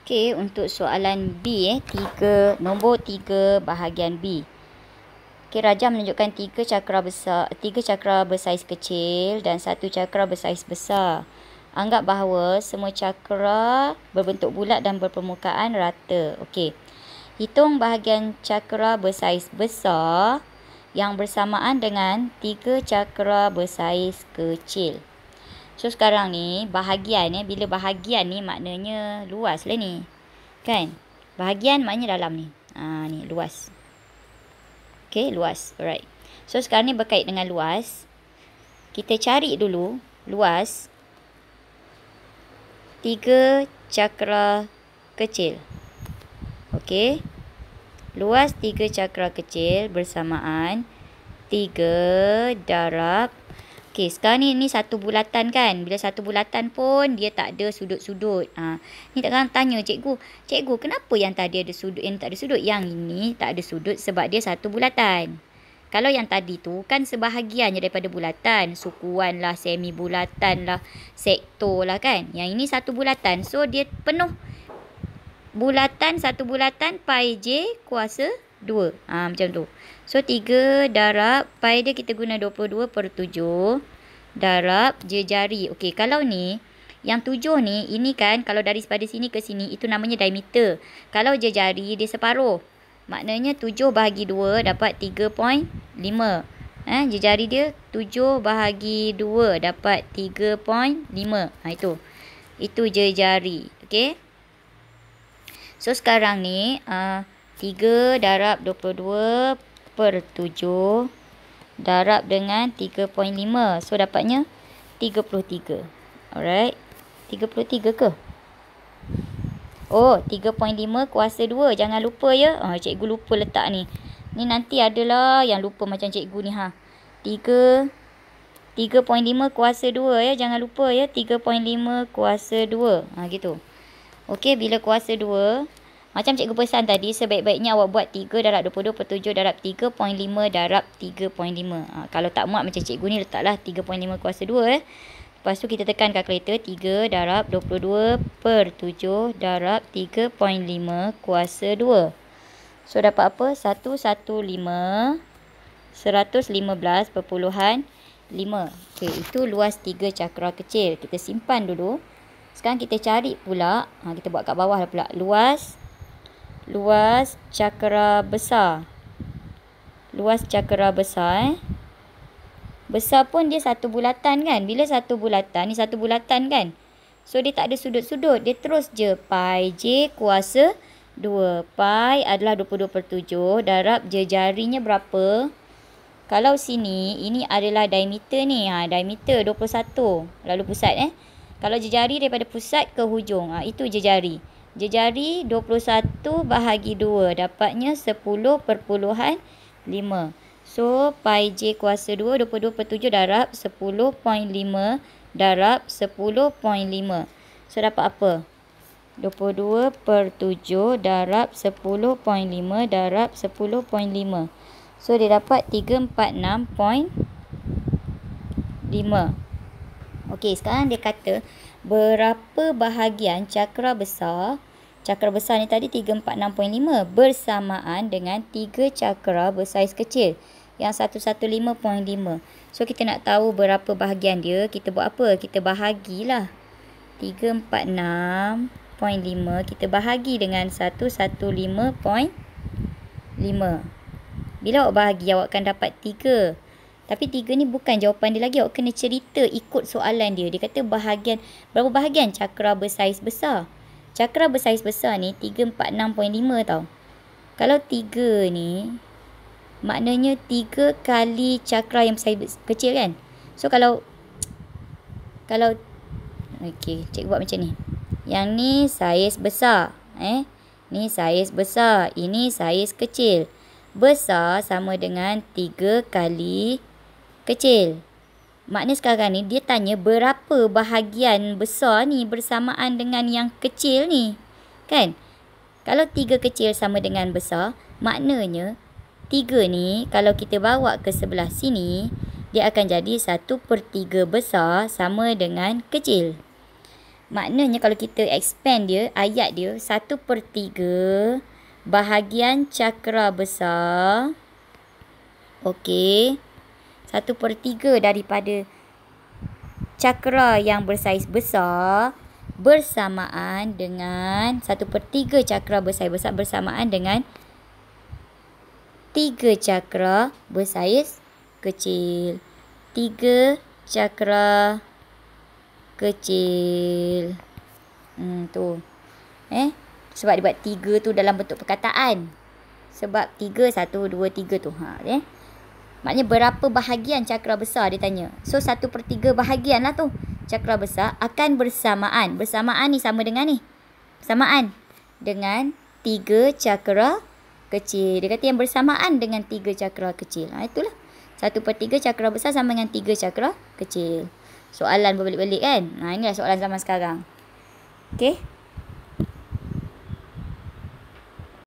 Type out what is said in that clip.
Okey, untuk soalan B eh, tiga, nombor 3 bahagian B. Okey, raja menunjukkan tiga cakra besar, tiga cakra bersaiz kecil dan satu cakra bersaiz besar. Anggap bahawa semua cakra berbentuk bulat dan berpermukaan rata. Okey. Hitung bahagian cakra bersaiz besar yang bersamaan dengan tiga cakra bersaiz kecil. So sekarang ni bahagian eh bila bahagian ni maknanya luas lah ni. Kan? Bahagian maknanya dalam ni. Ah ha, ni luas. Okay, luas. Alright. So sekarang ni berkait dengan luas. Kita cari dulu luas tiga cakra kecil. Okay. Luas tiga cakra kecil bersamaan tiga darab Okey, sekarang ni ni satu bulatan kan. Bila satu bulatan pun dia tak ada sudut-sudut. Ha. Ni tak orang tanya cikgu. Cikgu, kenapa yang tadi ada sudut yang tak ada sudut? Yang ini tak ada sudut sebab dia satu bulatan. Kalau yang tadi tu kan sebahagiannya daripada bulatan. Sukuan lah, semi bulatan lah, sektor lah kan. Yang ini satu bulatan. So dia penuh. Bulatan, satu bulatan, pi j kuasa 2. Ha, ah, macam tu. So 3 darab pi dia kita guna 22 per 7 darab jari, Okey kalau ni yang 7 ni ini kan kalau dari pada sini ke sini itu namanya diameter. Kalau jari dia separuh. Maknanya 7 bahagi 2 dapat 3.5. Eh, jari dia 7 bahagi 2 dapat 3.5. Ha, itu. Itu jari, Okey. So sekarang ni uh, 3 darab 22 per 7 darab dengan 3.5. So dapatnya 33. Alright. 33 ke? Oh, 3.5 kuasa 2. Jangan lupa ya. oh, cikgu lupa letak ni. Ni nanti adalah yang lupa macam cikgu ni ha. 3 3.5 kuasa 2 ya. Jangan lupa ya. 3.5 kuasa 2. Ha ah, gitu. Okey, bila kuasa 2 macam cikgu pesan tadi, sebaik-baiknya awak buat 3 darab 22 per 7 darab 3.5 darab 3.5. Ha, kalau tak muat macam cikgu ni, letaklah 3.5 kuasa 2. Eh. Lepas tu kita tekan kalkulator 3 darab 22 per 7 darab 3.5 kuasa 2. So dapat apa? 115, 115.5. Okay, itu luas 3 cakera kecil. Kita simpan dulu. Sekarang kita cari pula, ha, kita buat kat bawah pula. Luas 3 luas cakera besar. Luas cakera besar eh. Besar pun dia satu bulatan kan. Bila satu bulatan, ni satu bulatan kan. So dia tak ada sudut-sudut. Dia terus je pi j kuasa 2. Pi adalah 22 per 7. Darab je jarinya berapa. Kalau sini, ini adalah diameter ni. Ha, diameter 21. Lalu pusat eh. Kalau jejari daripada pusat ke hujung. Ha, itu jejari. jari. Jejari 21 bahagi 2 dapatnya perpuluhan 10.5. So, pi j kuasa 2, 22 per 7 darab 10.5 darab 10.5. So, dapat apa? 22 per 7 darab 10.5 darab 10.5. So, dia dapat 346.5. Okey, sekarang dia kata berapa bahagian cakera besar cakera besar ni tadi 3, 4, 6, 5 bersamaan dengan 3 cakera bersaiz kecil yang 1, 1, 5.5 so kita nak tahu berapa bahagian dia kita buat apa? kita bahagilah 3, 4, 6.5 kita bahagi dengan 1, 1, 5.5 bila awak bahagi awak akan dapat tapi tiga ni bukan jawapan dia lagi. Awak kena cerita ikut soalan dia. Dia kata bahagian, berapa bahagian cakra bersaiz besar. Cakra bersaiz besar ni 3.4.6.5 tau. Kalau tiga ni, maknanya tiga kali cakra yang bersaiz kecil kan? So kalau, kalau, okay, cikgu buat macam ni. Yang ni saiz besar. Eh, ni saiz besar. Ini saiz kecil. Besar sama dengan tiga kali besar kecil. Maknanya sekarang ni dia tanya berapa bahagian besar ni bersamaan dengan yang kecil ni. Kan? Kalau tiga kecil sama dengan besar, maknanya tiga ni kalau kita bawa ke sebelah sini, dia akan jadi satu per tiga besar sama dengan kecil. Maknanya kalau kita expand dia, ayat dia satu per tiga bahagian cakra besar. Okey satu per tiga daripada cakra yang bersaiz besar bersamaan dengan satu per tiga cakera bersaiz besar bersamaan dengan tiga cakra bersaiz kecil. Tiga cakra kecil. Hmm, tu. Eh? Sebab dia buat tiga tu dalam bentuk perkataan. Sebab tiga, satu, dua, tiga tu. Ha, eh? Okay. Maknanya berapa bahagian cakra besar dia tanya. So satu per tiga bahagian lah tu. Cakra besar akan bersamaan. Bersamaan ni sama dengan ni. Bersamaan dengan tiga cakra kecil. Dia kata yang bersamaan dengan tiga cakra kecil. Ha, itulah. Satu per tiga cakra besar sama dengan tiga cakra kecil. Soalan berbalik-balik kan? Ha, inilah soalan zaman sekarang. Okay.